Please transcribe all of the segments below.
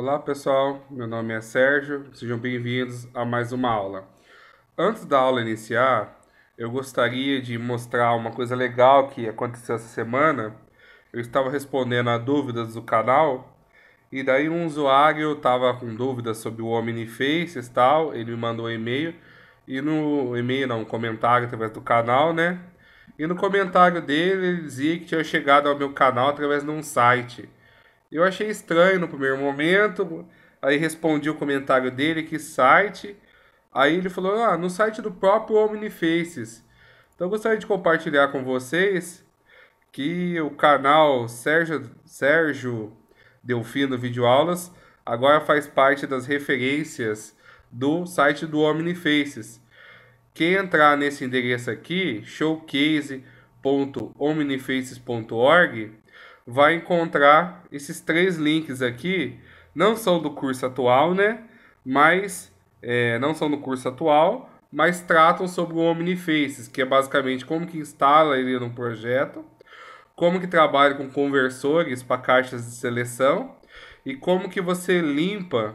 Olá pessoal, meu nome é Sérgio, sejam bem-vindos a mais uma aula. Antes da aula iniciar, eu gostaria de mostrar uma coisa legal que aconteceu essa semana. Eu estava respondendo a dúvidas do canal e daí um usuário estava com dúvidas sobre o OmniFace e tal, ele me mandou um e-mail e no e-mail, não, um comentário através do canal, né? E no comentário dele ele dizia que tinha chegado ao meu canal através de um site. Eu achei estranho no primeiro momento, aí respondi o comentário dele, que site. Aí ele falou, ah, no site do próprio OmniFaces. Então eu gostaria de compartilhar com vocês que o canal Sérgio, Sérgio Delfino Videoaulas agora faz parte das referências do site do OmniFaces. Quem entrar nesse endereço aqui, showcase.omnifaces.org, vai encontrar esses três links aqui, não são do curso atual, né? Mas é, não são do curso atual, mas tratam sobre o OmniFaces, que é basicamente como que instala ele no projeto, como que trabalha com conversores para caixas de seleção e como que você limpa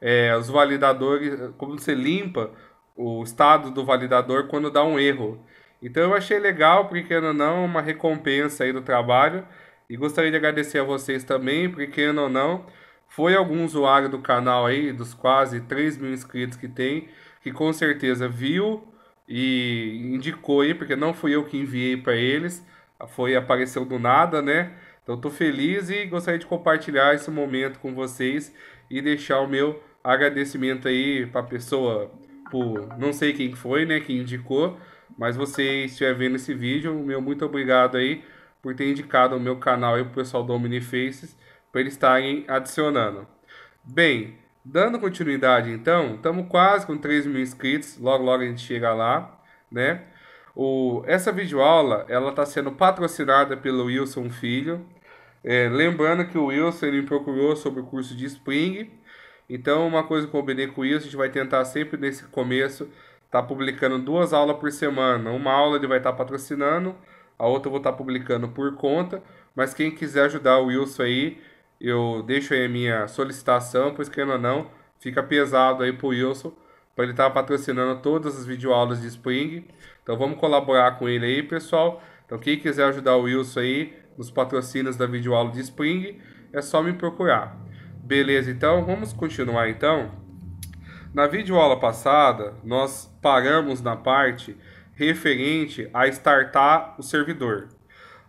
é, os validadores, como você limpa o estado do validador quando dá um erro. Então eu achei legal, porque não é uma recompensa aí do trabalho e gostaria de agradecer a vocês também, porque querendo ou não, foi algum usuário do canal aí, dos quase 3 mil inscritos que tem, que com certeza viu e indicou aí, porque não fui eu que enviei para eles, foi apareceu do nada, né? Então estou feliz e gostaria de compartilhar esse momento com vocês e deixar o meu agradecimento aí para a pessoa, por não sei quem foi, né, que indicou, mas vocês estiver vendo esse vídeo, meu muito obrigado aí por ter indicado o meu canal e o pessoal do Omnifaces para eles estarem adicionando. Bem, dando continuidade então, estamos quase com 3 mil inscritos, logo logo a gente chega lá, né? O, essa videoaula ela está sendo patrocinada pelo Wilson Filho. É, lembrando que o Wilson ele me procurou sobre o curso de Spring. Então, uma coisa que eu combinei com isso a gente vai tentar sempre nesse começo estar tá publicando duas aulas por semana. Uma aula ele vai estar tá patrocinando, a outra eu vou estar publicando por conta. Mas quem quiser ajudar o Wilson aí, eu deixo aí a minha solicitação, pois querendo ou não, fica pesado aí pro Wilson, para ele estar tá patrocinando todas as videoaulas de Spring. Então vamos colaborar com ele aí, pessoal. Então quem quiser ajudar o Wilson aí nos patrocínios da videoaula de Spring, é só me procurar. Beleza, então vamos continuar então. Na videoaula passada, nós paramos na parte referente a startar o servidor.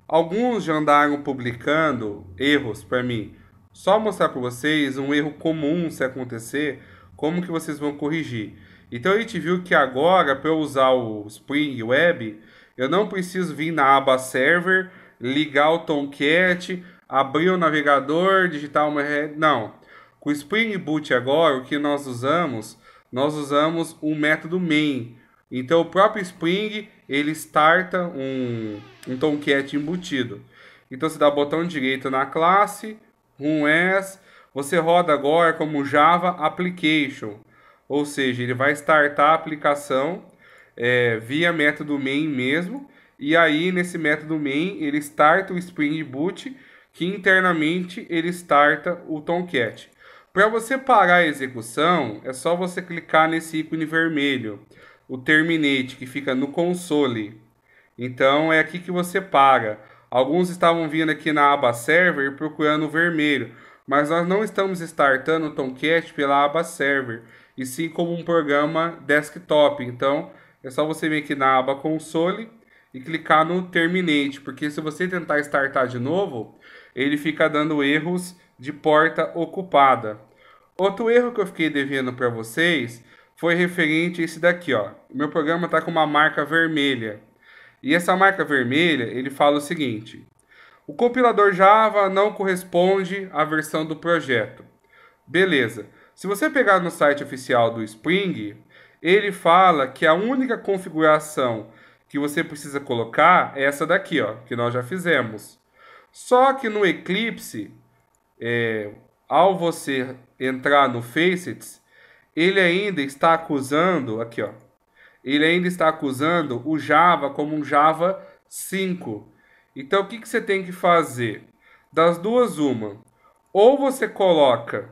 Alguns já andaram publicando erros para mim. Só mostrar para vocês um erro comum se acontecer, como que vocês vão corrigir. Então a gente viu que agora para usar o Spring Web, eu não preciso vir na aba Server, ligar o Tomcat, abrir o navegador, digitar uma rede. Não. Com o Spring Boot agora, o que nós usamos? Nós usamos o método main. Então o próprio Spring, ele starta um, um Tomcat embutido. Então você dá botão direito na classe, um S, você roda agora como Java Application. Ou seja, ele vai startar a aplicação é, via método main mesmo. E aí nesse método main ele starta o Spring Boot, que internamente ele starta o Tomcat. Para você parar a execução, é só você clicar nesse ícone vermelho o terminate, que fica no console. Então é aqui que você paga. Alguns estavam vindo aqui na aba server procurando o vermelho, mas nós não estamos startando o Tomcat pela aba server, e sim como um programa desktop. Então é só você vir aqui na aba console e clicar no terminate, porque se você tentar startar de novo, ele fica dando erros de porta ocupada. Outro erro que eu fiquei devendo para vocês foi referente a esse daqui, ó. O meu programa está com uma marca vermelha. E essa marca vermelha, ele fala o seguinte: o compilador Java não corresponde à versão do projeto. Beleza. Se você pegar no site oficial do Spring, ele fala que a única configuração que você precisa colocar é essa daqui, ó, que nós já fizemos. Só que no Eclipse, é, ao você entrar no Facets, ele ainda está acusando, aqui ó, ele ainda está acusando o Java como um Java 5. Então o que, que você tem que fazer? Das duas, uma. Ou você coloca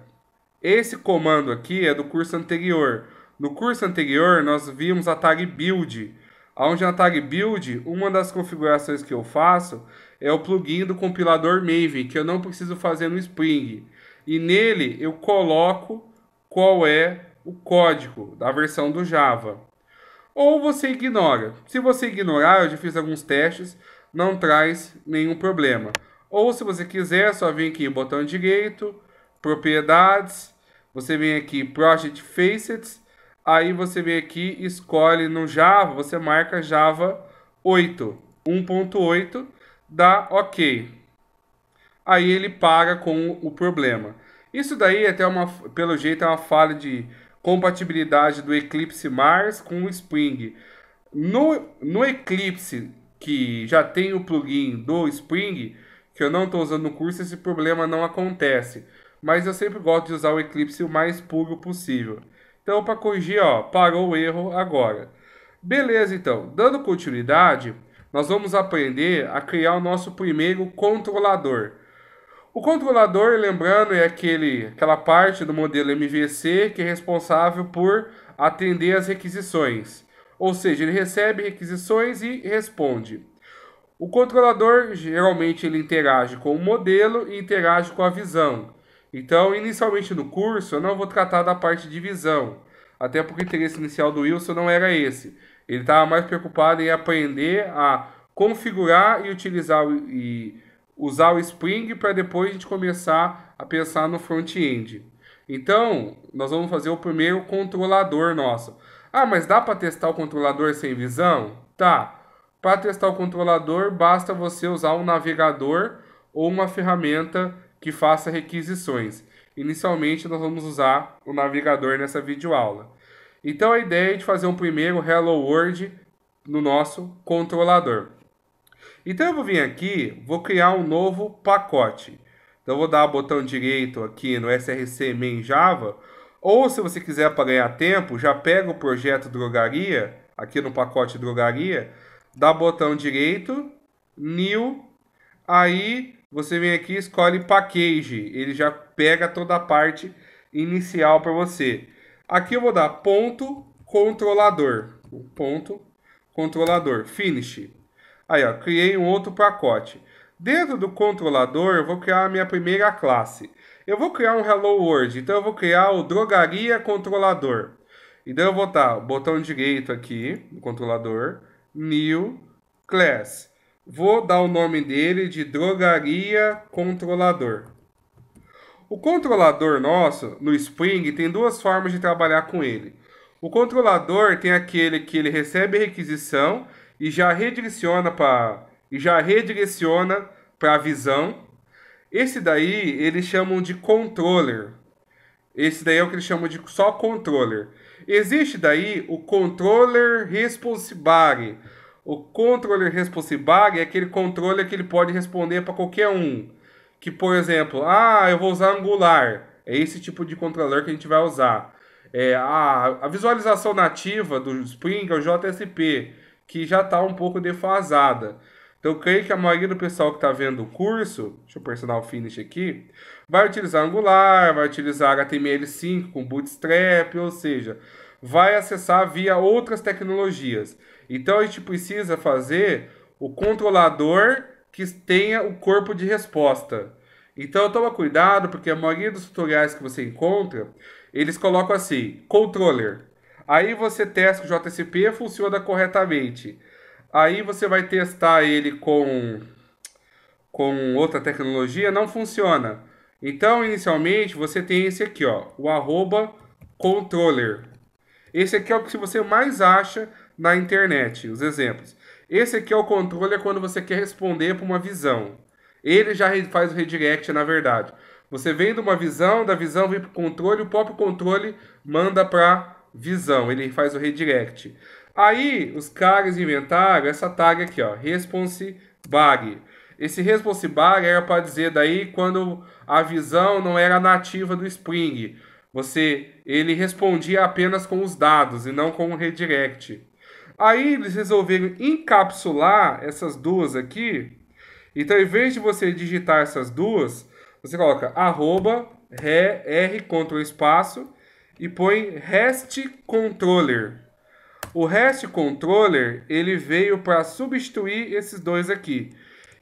esse comando aqui, é do curso anterior. No curso anterior, nós vimos a tag build, onde na tag build, uma das configurações que eu faço é o plugin do compilador Maven, que eu não preciso fazer no Spring. E nele eu coloco qual é o código da versão do Java. Ou você ignora. Se você ignorar, eu já fiz alguns testes, não traz nenhum problema. Ou se você quiser, é só vem aqui em botão direito, propriedades, você vem aqui Project Facets, aí você vem aqui escolhe no Java, você marca Java 8, 1.8, dá OK. Aí ele para com o problema. Isso daí é até uma, pelo jeito é uma falha de compatibilidade do Eclipse Mars com o Spring. No, no Eclipse, que já tem o plugin do Spring, que eu não estou usando no curso, esse problema não acontece. Mas eu sempre gosto de usar o Eclipse o mais puro possível. Então, para corrigir, ó, parou o erro agora. Beleza, então. Dando continuidade, nós vamos aprender a criar o nosso primeiro controlador. O controlador, lembrando, é aquele, aquela parte do modelo MVC que é responsável por atender as requisições. Ou seja, ele recebe requisições e responde. O controlador geralmente ele interage com o modelo e interage com a visão. Então, inicialmente no curso, eu não vou tratar da parte de visão, até porque o interesse inicial do Wilson não era esse. Ele estava mais preocupado em aprender a configurar e utilizar e usar o Spring para depois a gente começar a pensar no front-end. Então, nós vamos fazer o primeiro controlador nosso. Ah, mas dá para testar o controlador sem visão? Tá. Para testar o controlador, basta você usar um navegador ou uma ferramenta que faça requisições. Inicialmente, nós vamos usar o navegador nessa videoaula. Então, a ideia é de fazer um primeiro Hello World no nosso controlador. Então eu vou vir aqui, vou criar um novo pacote. Então eu vou dar o botão direito aqui no SRC Main Java, ou se você quiser para ganhar tempo, já pega o projeto drogaria, aqui no pacote drogaria, dá botão direito, New, aí você vem aqui escolhe Package, ele já pega toda a parte inicial para você. Aqui eu vou dar ponto controlador, ponto controlador, Finish. Aí, ó, criei um outro pacote. Dentro do controlador, eu vou criar a minha primeira classe. Eu vou criar um Hello World, então eu vou criar o drogaria controlador. Então eu vou botar o botão direito aqui no controlador, New Class. Vou dar o nome dele de drogaria controlador. O controlador nosso, no Spring, tem duas formas de trabalhar com ele. O controlador tem aquele que ele recebe requisição e já redireciona para e já redireciona para a visão. Esse daí eles chamam de controller. Esse daí é o que eles chamam de só controller. Existe daí o controller responsibare. O controller responsibare é aquele controller que ele pode responder para qualquer um. Que, por exemplo, ah, eu vou usar angular. É esse tipo de controller que a gente vai usar. É, a, a visualização nativa do Spring é o JSP que já está um pouco defasada. Então, eu creio que a maioria do pessoal que está vendo o curso, deixa eu personal finish aqui, vai utilizar Angular, vai utilizar HTML5 com Bootstrap, ou seja, vai acessar via outras tecnologias. Então, a gente precisa fazer o controlador que tenha o corpo de resposta. Então, toma cuidado, porque a maioria dos tutoriais que você encontra, eles colocam assim, controller. Aí você testa o JSP, funciona corretamente. Aí você vai testar ele com, com outra tecnologia, não funciona. Então, inicialmente, você tem esse aqui, ó, o arroba controller. Esse aqui é o que você mais acha na internet, os exemplos. Esse aqui é o controller quando você quer responder para uma visão. Ele já faz o redirect, na verdade. Você vem de uma visão, da visão vem para o controle, o próprio controle manda para visão, ele faz o redirect. Aí os caras inventaram essa tag aqui, ó, response bug. Esse response bug era para dizer daí quando a visão não era nativa do Spring. Você ele respondia apenas com os dados e não com o redirect. Aí eles resolveram encapsular essas duas aqui. Então, em vez de você digitar essas duas, você coloca arroba, ré, r, contra espaço, e põe REST Controller. O REST Controller ele veio para substituir esses dois aqui.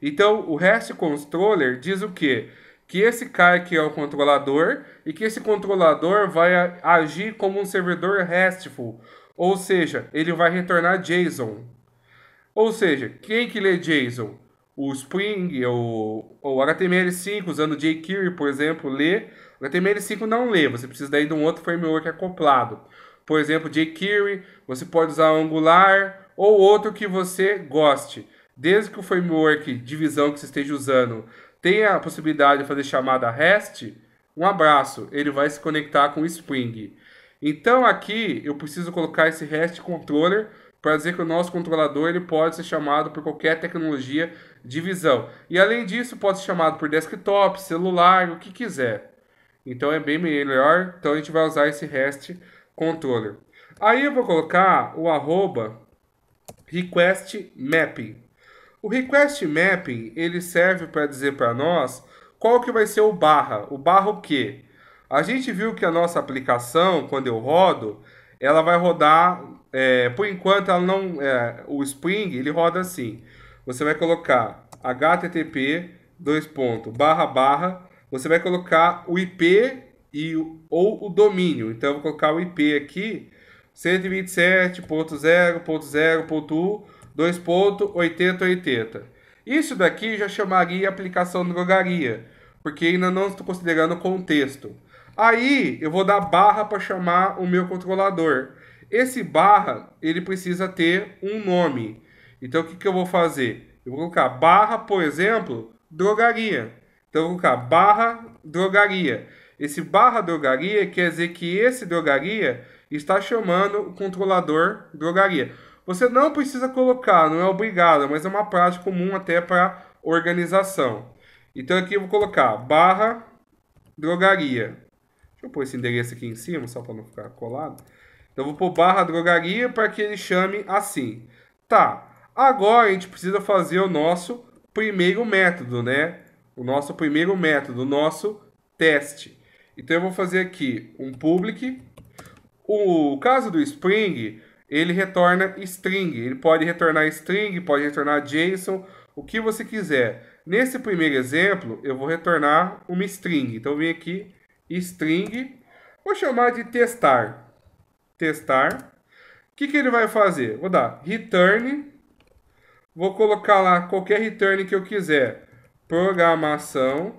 Então o REST Controller diz o quê? Que esse cara aqui é o controlador e que esse controlador vai agir como um servidor RESTful, ou seja, ele vai retornar JSON. Ou seja, quem que lê JSON? o Spring, o, o HTML5, usando jQuery, por exemplo, lê. O HTML5 não lê, você precisa daí de um outro framework acoplado. Por exemplo, jQuery, você pode usar Angular ou outro que você goste. Desde que o framework de visão que você esteja usando tenha a possibilidade de fazer chamada REST, um abraço, ele vai se conectar com o Spring. Então aqui eu preciso colocar esse REST controller para dizer que o nosso controlador ele pode ser chamado por qualquer tecnologia de visão. E além disso, pode ser chamado por desktop, celular, o que quiser. Então é bem melhor, então a gente vai usar esse REST controller. Aí eu vou colocar o arroba request mapping. O request mapping, ele serve para dizer para nós qual que vai ser o barra. O barra o quê? A gente viu que a nossa aplicação, quando eu rodo, ela vai rodar é, por enquanto, ela não, é, o Spring ele roda assim. Você vai colocar http dois ponto, barra barra. Você vai colocar o IP e ou o domínio. Então eu vou colocar o IP aqui 127.0.0.1 Isso daqui já chamaria aplicação drogaria, porque ainda não estou considerando o contexto. Aí eu vou dar barra para chamar o meu controlador. Esse barra, ele precisa ter um nome. Então, o que, que eu vou fazer? Eu vou colocar barra, por exemplo, drogaria. Então, eu vou colocar barra drogaria. Esse barra drogaria quer dizer que esse drogaria está chamando o controlador drogaria. Você não precisa colocar, não é obrigado, mas é uma prática comum até para organização. Então aqui eu vou colocar barra drogaria. Deixa eu pôr esse endereço aqui em cima, só para não ficar colado. Então vou pôr barra drogaria para que ele chame assim. Tá, agora a gente precisa fazer o nosso primeiro método, né? O nosso primeiro método, o nosso teste. Então eu vou fazer aqui um public. O caso do Spring, ele retorna string. Ele pode retornar string, pode retornar JSON, o que você quiser. Nesse primeiro exemplo, eu vou retornar uma string. Então eu vim aqui, string, vou chamar de testar testar. O que, que ele vai fazer? Vou dar return, vou colocar lá qualquer return que eu quiser, programação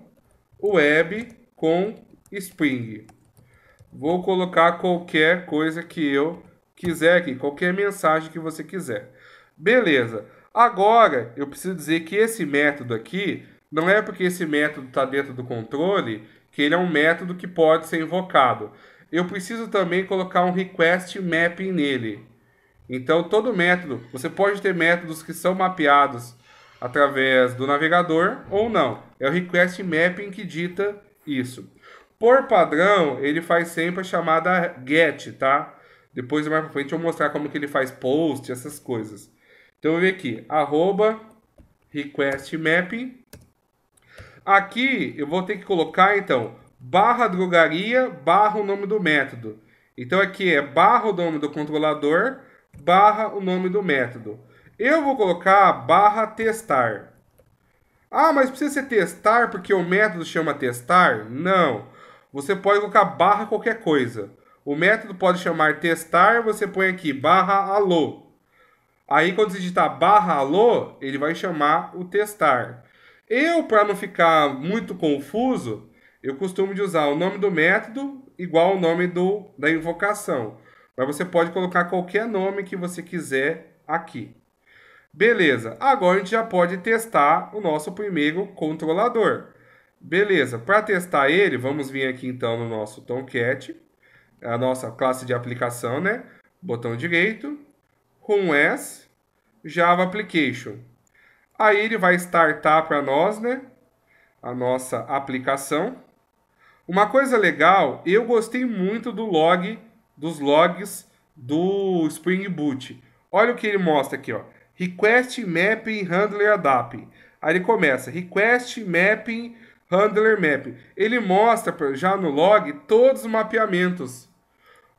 web com Spring. Vou colocar qualquer coisa que eu quiser aqui, qualquer mensagem que você quiser. Beleza. Agora, eu preciso dizer que esse método aqui, não é porque esse método está dentro do controle que ele é um método que pode ser invocado eu preciso também colocar um request mapping nele. Então, todo método, você pode ter métodos que são mapeados através do navegador ou não. É o request mapping que dita isso. Por padrão, ele faz sempre a chamada get, tá? Depois, mais pra frente, eu vou mostrar como que ele faz post, essas coisas. Então, eu vou aqui, arroba request mapping. Aqui, eu vou ter que colocar, então, barra drogaria, barra o nome do método. Então aqui é barra o nome do controlador, barra o nome do método. Eu vou colocar barra testar. Ah, mas precisa ser testar porque o método chama testar? Não. Você pode colocar barra qualquer coisa. O método pode chamar testar, você põe aqui barra alô. Aí quando você digitar barra alô, ele vai chamar o testar. Eu, para não ficar muito confuso, eu costumo de usar o nome do método igual o nome do, da invocação. Mas você pode colocar qualquer nome que você quiser aqui. Beleza, agora a gente já pode testar o nosso primeiro controlador. Beleza, para testar ele, vamos vir aqui então no nosso Tomcat, a nossa classe de aplicação, né? Botão direito, Run S, Java Application. Aí ele vai startar para nós, né? A nossa aplicação. Uma coisa legal, eu gostei muito do log, dos logs do Spring Boot. Olha o que ele mostra aqui, ó. Request Mapping Handler Adapt. Aí ele começa, Request Mapping Handler Mapping. Ele mostra já no log todos os mapeamentos.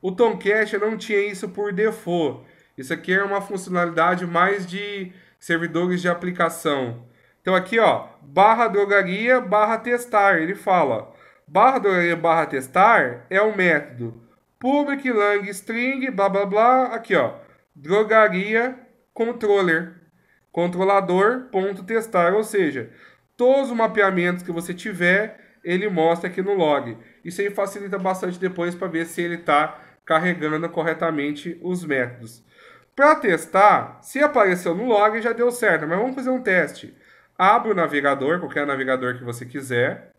O Tomcat não tinha isso por default. Isso aqui é uma funcionalidade mais de servidores de aplicação. Então aqui, ó, barra drogaria, barra testar. Ele fala, barra do barra testar é um método public lang string, blá blá blá, aqui ó, drogaria controller, controlador ponto testar, ou seja, todos os mapeamentos que você tiver, ele mostra aqui no log. Isso aí facilita bastante depois para ver se ele está carregando corretamente os métodos. Para testar, se apareceu no log já deu certo, mas vamos fazer um teste. Abre o navegador, qualquer navegador que você quiser.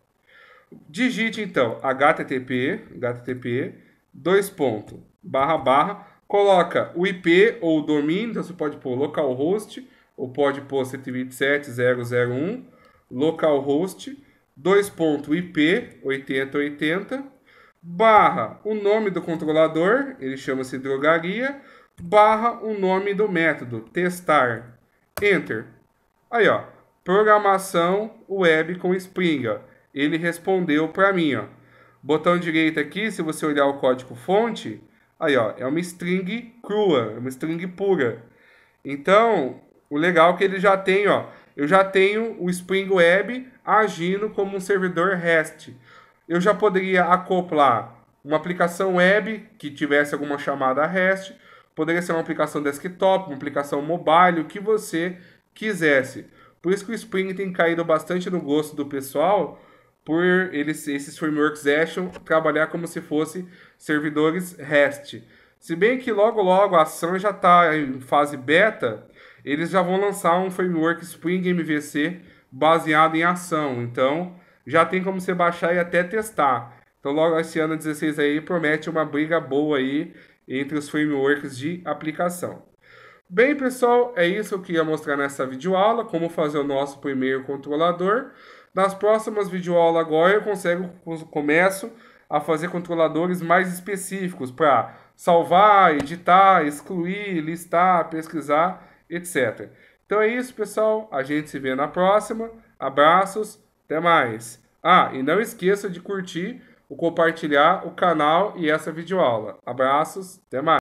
Digite então http, http dois ponto, barra barra, coloca o IP ou o domínio, então você pode pôr localhost ou pode pôr 127.0.0.1 localhost 2.ip 8080 barra o nome do controlador, ele chama-se drogaria, barra o nome do método, testar, enter. Aí ó, programação web com Spring, ó ele respondeu para mim, ó. Botão direito aqui, se você olhar o código fonte, aí ó, é uma string crua, é uma string pura. Então, o legal é que ele já tem, ó, eu já tenho o Spring Web agindo como um servidor REST. Eu já poderia acoplar uma aplicação web que tivesse alguma chamada REST, poderia ser uma aplicação desktop, uma aplicação mobile, o que você quisesse. Por isso que o Spring tem caído bastante no gosto do pessoal, por eles, esses frameworks Action trabalhar como se fosse servidores REST. Se bem que logo logo a Sun já está em fase beta, eles já vão lançar um framework Spring MVC baseado em ação. Então já tem como você baixar e até testar. Então logo esse ano 16 aí promete uma briga boa aí entre os frameworks de aplicação. Bem pessoal, é isso que eu queria mostrar nessa videoaula, como fazer o nosso primeiro controlador. Nas próximas videoaulas agora eu consigo, começo a fazer controladores mais específicos para salvar, editar, excluir, listar, pesquisar, etc. Então é isso, pessoal. A gente se vê na próxima. Abraços, até mais. Ah, e não esqueça de curtir, compartilhar o canal e essa videoaula. Abraços, até mais.